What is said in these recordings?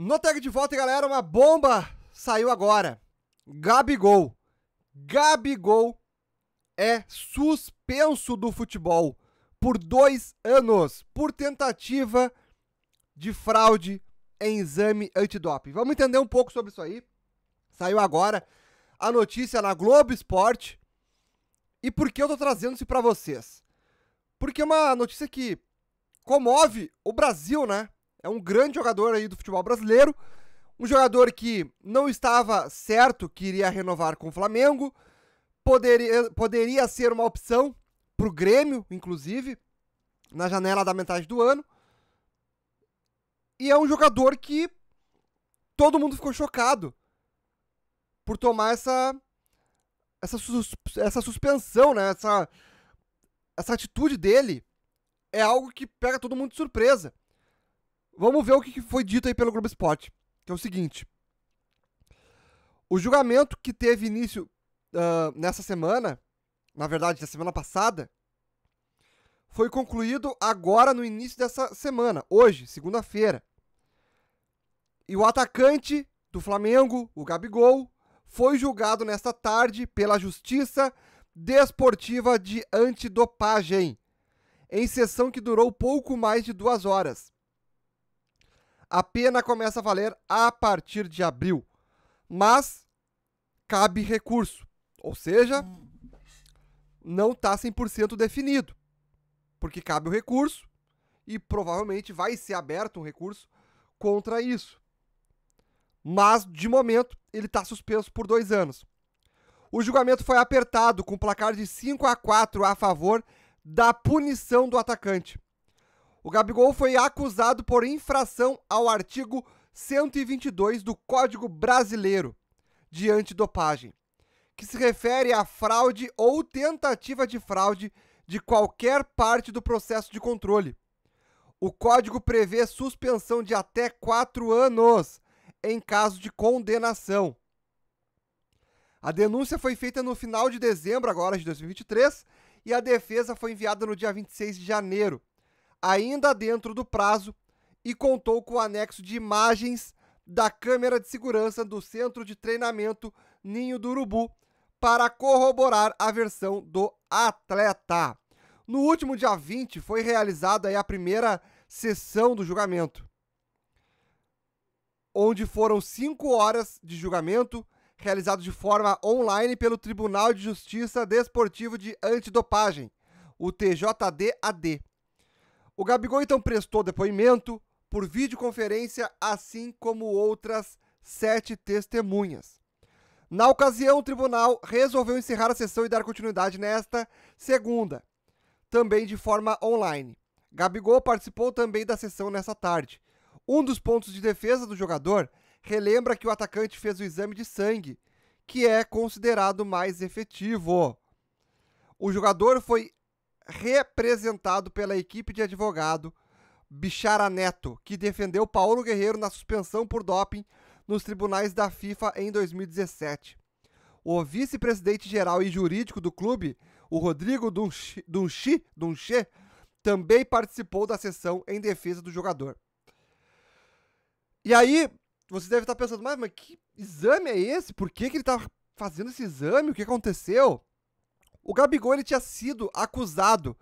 No tag de volta, galera, uma bomba saiu agora. Gabigol. Gabigol é suspenso do futebol por dois anos por tentativa de fraude em exame antidoping. Vamos entender um pouco sobre isso aí. Saiu agora a notícia na Globo Esporte. E por que eu tô trazendo isso para vocês? Porque é uma notícia que comove o Brasil, né? É um grande jogador aí do futebol brasileiro. Um jogador que não estava certo que iria renovar com o Flamengo. Poderia, eh, poderia ser uma opção para o Grêmio, inclusive, na janela da metade do ano. E é um jogador que todo mundo ficou chocado por tomar essa essa, essa suspensão, né? Essa, essa atitude dele é algo que pega todo mundo de surpresa. Vamos ver o que foi dito aí pelo Globo Esporte, que é o seguinte. O julgamento que teve início uh, nessa semana, na verdade, na semana passada, foi concluído agora no início dessa semana, hoje, segunda-feira. E o atacante do Flamengo, o Gabigol, foi julgado nesta tarde pela Justiça Desportiva de Antidopagem, em sessão que durou pouco mais de duas horas. A pena começa a valer a partir de abril, mas cabe recurso, ou seja, hum. não está 100% definido, porque cabe o recurso e provavelmente vai ser aberto um recurso contra isso. Mas, de momento, ele está suspenso por dois anos. O julgamento foi apertado, com placar de 5 a 4 a favor da punição do atacante. O Gabigol foi acusado por infração ao artigo 122 do Código Brasileiro de Antidopagem, que se refere à fraude ou tentativa de fraude de qualquer parte do processo de controle. O código prevê suspensão de até quatro anos em caso de condenação. A denúncia foi feita no final de dezembro agora de 2023 e a defesa foi enviada no dia 26 de janeiro ainda dentro do prazo e contou com o anexo de imagens da câmera de segurança do centro de treinamento Ninho do Urubu para corroborar a versão do atleta. No último dia 20 foi realizada a primeira sessão do julgamento, onde foram cinco horas de julgamento realizado de forma online pelo Tribunal de Justiça Desportivo de Antidopagem, o TJD-AD. O Gabigol então prestou depoimento por videoconferência, assim como outras sete testemunhas. Na ocasião, o tribunal resolveu encerrar a sessão e dar continuidade nesta segunda, também de forma online. Gabigol participou também da sessão nessa tarde. Um dos pontos de defesa do jogador relembra que o atacante fez o exame de sangue, que é considerado mais efetivo. O jogador foi representado pela equipe de advogado Bichara Neto, que defendeu Paulo Guerreiro na suspensão por doping nos tribunais da FIFA em 2017. O vice-presidente geral e jurídico do clube, o Rodrigo Dunchi, Dunchi, Dunche, também participou da sessão em defesa do jogador. E aí, você deve estar pensando, mas, mas que exame é esse? Por que, que ele está fazendo esse exame? O que aconteceu? O Gabigol ele tinha sido acusado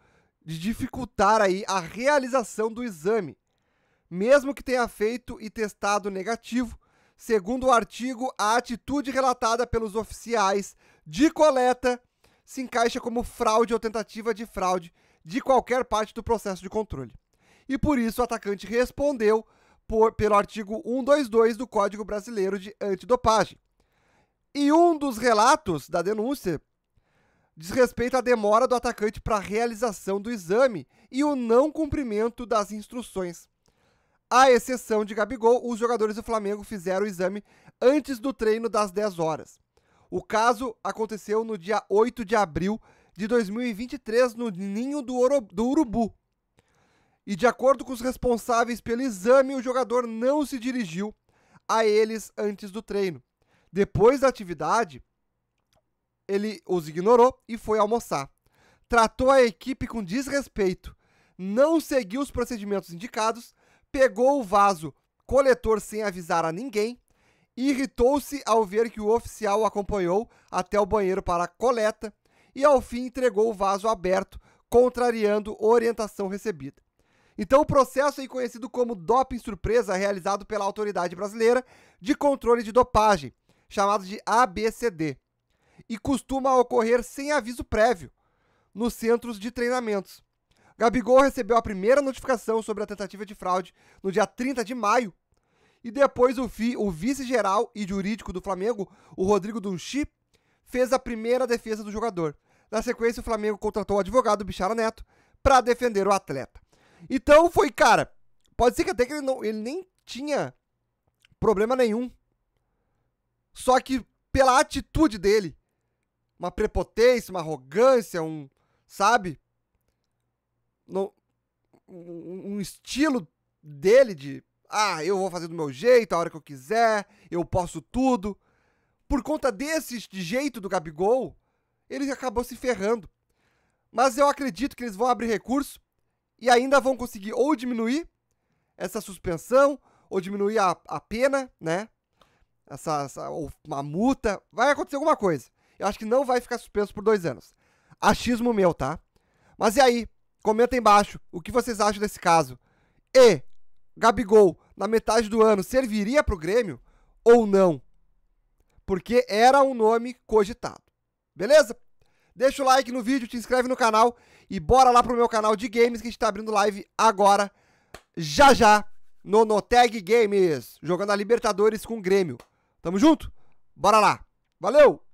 de dificultar aí a realização do exame, mesmo que tenha feito e testado negativo. Segundo o artigo, a atitude relatada pelos oficiais de coleta se encaixa como fraude ou tentativa de fraude de qualquer parte do processo de controle. E por isso o atacante respondeu por, pelo artigo 122 do Código Brasileiro de Antidopagem. E um dos relatos da denúncia diz respeito à demora do atacante para a realização do exame e o não cumprimento das instruções. À exceção de Gabigol, os jogadores do Flamengo fizeram o exame antes do treino das 10 horas. O caso aconteceu no dia 8 de abril de 2023 no ninho do, do Urubu. E de acordo com os responsáveis pelo exame, o jogador não se dirigiu a eles antes do treino. Depois da atividade, ele os ignorou e foi almoçar. Tratou a equipe com desrespeito, não seguiu os procedimentos indicados, pegou o vaso coletor sem avisar a ninguém irritou-se ao ver que o oficial o acompanhou até o banheiro para a coleta e ao fim entregou o vaso aberto, contrariando orientação recebida. Então, o processo é conhecido como doping surpresa, realizado pela Autoridade Brasileira de Controle de Dopagem, chamado de ABCD e costuma ocorrer sem aviso prévio nos centros de treinamentos. Gabigol recebeu a primeira notificação sobre a tentativa de fraude no dia 30 de maio. E depois o, o vice-geral e jurídico do Flamengo, o Rodrigo Dunchi, fez a primeira defesa do jogador. Na sequência, o Flamengo contratou o advogado Bichara Neto para defender o atleta. Então foi, cara, pode ser que até que ele, não, ele nem tinha problema nenhum. Só que pela atitude dele, uma prepotência, uma arrogância, um, sabe? No, um, um estilo dele de, ah, eu vou fazer do meu jeito, a hora que eu quiser, eu posso tudo. Por conta desse jeito do Gabigol, ele acabou se ferrando. Mas eu acredito que eles vão abrir recurso e ainda vão conseguir ou diminuir essa suspensão, ou diminuir a, a pena, né? Essa, essa, ou uma multa. Vai acontecer alguma coisa. Eu acho que não vai ficar suspenso por dois anos. Achismo meu, tá? Mas e aí? Comenta embaixo o que vocês acham desse caso. E Gabigol, na metade do ano, serviria pro Grêmio ou não? Porque era um nome cogitado. Beleza? Deixa o like no vídeo, te inscreve no canal e bora lá pro meu canal de games que a gente tá abrindo live agora, já já, no Noteg Games, jogando a Libertadores com o Grêmio. Tamo junto? Bora lá. Valeu!